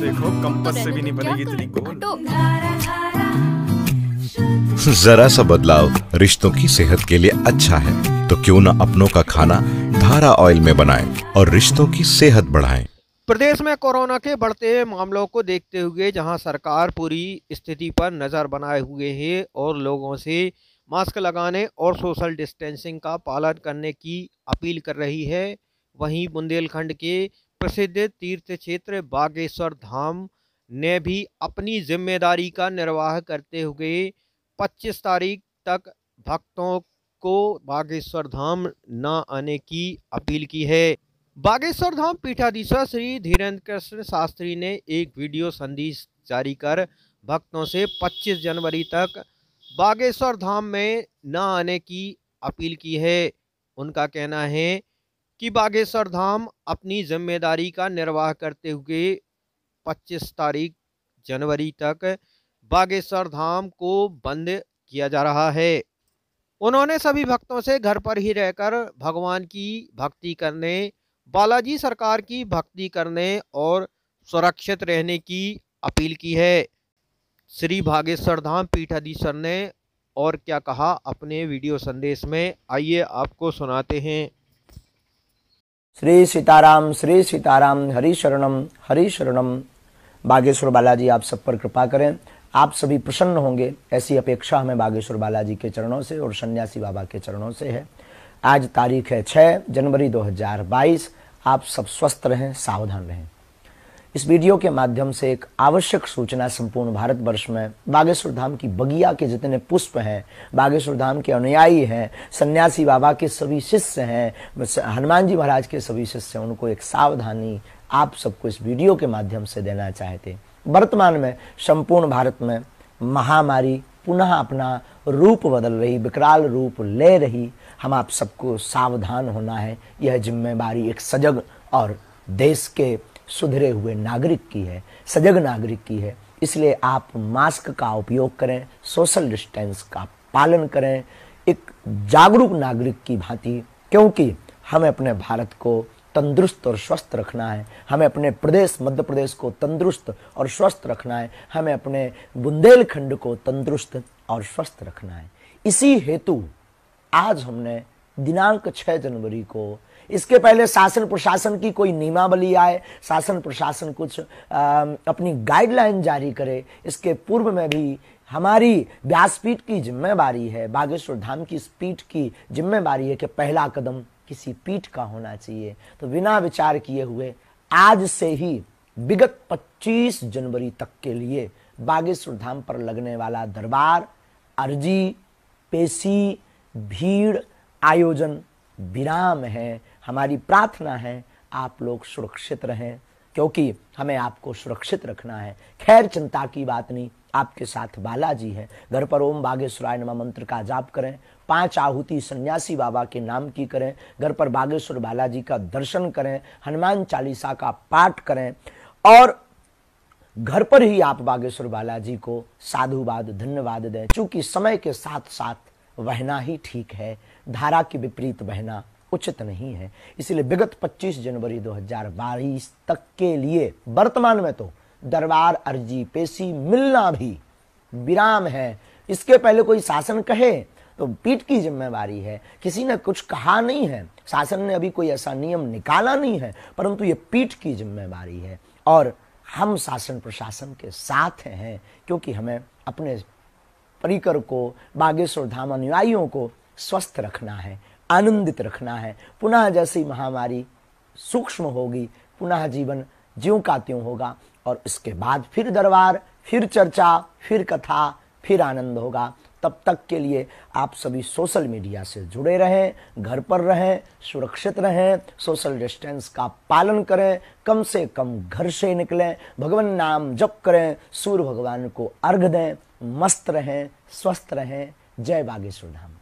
देखो से भी नहीं बनेगी इतनी जरा सा बदलाव रिश्तों की सेहत के लिए अच्छा है तो क्यों ना अपनों का खाना धारा ऑयल में बनाएं और रिश्तों की सेहत बढ़ाएं प्रदेश में कोरोना के बढ़ते मामलों को देखते हुए जहां सरकार पूरी स्थिति पर नज़र बनाए हुए है और लोगों से मास्क लगाने और सोशल डिस्टेंसिंग का पालन करने की अपील कर रही है वहीं बुंदेलखंड के प्रसिद्ध तीर्थ क्षेत्र बागेश्वर धाम ने भी अपनी जिम्मेदारी का निर्वाह करते हुए 25 तारीख तक भक्तों को बागेश्वर धाम न आने की अपील की है बागेश्वर धाम पीठाधीश्वर श्री धीरेन्द्र कृष्ण शास्त्री ने एक वीडियो संदेश जारी कर भक्तों से 25 जनवरी तक बागेश्वर धाम में न आने की अपील की है उनका कहना है कि बागेश्वर धाम अपनी जिम्मेदारी का निर्वाह करते हुए 25 तारीख जनवरी तक बागेश्वर धाम को बंद किया जा रहा है उन्होंने सभी भक्तों से घर पर ही रहकर भगवान की भक्ति करने बालाजी सरकार की भक्ति करने और सुरक्षित रहने की अपील की है श्री भागेश्वर धाम पीठाधीश्वर ने और क्या कहा अपने वीडियो संदेश में आइए आपको सुनाते हैं श्री सीताराम श्री सीताराम हरी शरणम हरी शरणम बागेश्वर बालाजी आप सब पर कृपा करें आप सभी प्रसन्न होंगे ऐसी अपेक्षा हमें बागेश्वर बालाजी के चरणों से और सन्यासी बाबा के चरणों से है आज तारीख है 6 जनवरी 2022 आप सब स्वस्थ रहें सावधान रहें इस वीडियो के माध्यम से एक आवश्यक सूचना संपूर्ण भारतवर्ष में बागेश्वर धाम की बगिया के जितने पुष्प हैं बागेश्वर धाम के अनुयायी हैं सन्यासी बाबा के सभी शिष्य हैं हनुमान जी महाराज के सभी शिष्य हैं उनको एक सावधानी आप सबको इस वीडियो के माध्यम से देना चाहते वर्तमान में संपूर्ण भारत में महामारी पुनः अपना रूप बदल रही विकराल रूप ले रही हम आप सबको सावधान होना है यह जिम्मेदारी एक सजग और देश के सुधरे हुए नागरिक की है सजग नागरिक की है इसलिए आप मास्क का उपयोग करें सोशल डिस्टेंस का पालन करें एक जागरूक नागरिक की भांति क्योंकि हमें अपने भारत को तंदुरुस्त और स्वस्थ रखना है हमें अपने प्रदेश मध्य प्रदेश को तंदुरुस्त और स्वस्थ रखना है हमें अपने बुंदेलखंड को तंदुरुस्त और स्वस्थ रखना है इसी हेतु आज हमने दिनांक 6 जनवरी को इसके पहले शासन प्रशासन की कोई नियमावली आए शासन प्रशासन कुछ आ, अपनी गाइडलाइन जारी करे इसके पूर्व में भी हमारी व्यासपीठ की जिम्मेवारी है बागेश्वर धाम की इस पीठ की जिम्मेवारी है कि पहला कदम किसी पीठ का होना चाहिए तो बिना विचार किए हुए आज से ही विगत 25 जनवरी तक के लिए बागेश्वर धाम पर लगने वाला दरबार अर्जी पेशी भीड़ आयोजन विराम है हमारी प्रार्थना है आप लोग सुरक्षित रहें क्योंकि हमें आपको सुरक्षित रखना है खैर चिंता की बात नहीं आपके साथ बालाजी है घर पर ओम बागेश्वराय नमा मंत्र का जाप करें पांच आहुति सन्यासी बाबा के नाम की करें घर पर बागेश्वर बालाजी का दर्शन करें हनुमान चालीसा का पाठ करें और घर पर ही आप बागेश्वर बालाजी को साधुवाद धन्यवाद दें चूंकि समय के साथ साथ बहना ही ठीक है धारा के विपरीत बहना उचित नहीं है इसलिए विगत 25 जनवरी 2022 तक के लिए वर्तमान में तो दरबार अर्जी पेशी मिलना भी विराम है इसके पहले कोई शासन कहे तो पीठ की जिम्मेवारी है किसी ने कुछ कहा नहीं है शासन ने अभी कोई ऐसा नियम निकाला नहीं है परंतु ये पीठ की जिम्मेवारी है और हम शासन प्रशासन के साथ हैं क्योंकि हमें अपने परिकर को बागेश्वर धाम अनुयायियों को स्वस्थ रखना है आनंदित रखना है पुनः जैसी महामारी सूक्ष्म होगी पुनः जीवन ज्यों का त्यों होगा और इसके बाद फिर दरबार फिर चर्चा फिर कथा फिर आनंद होगा तब तक के लिए आप सभी सोशल मीडिया से जुड़े रहें घर पर रहें सुरक्षित रहें सोशल डिस्टेंस का पालन करें कम से कम घर से निकलें भगवान नाम जप करें सूर्य भगवान को अर्घ दें मस्त रहें स्वस्थ रहें जय बागेश्वर धाम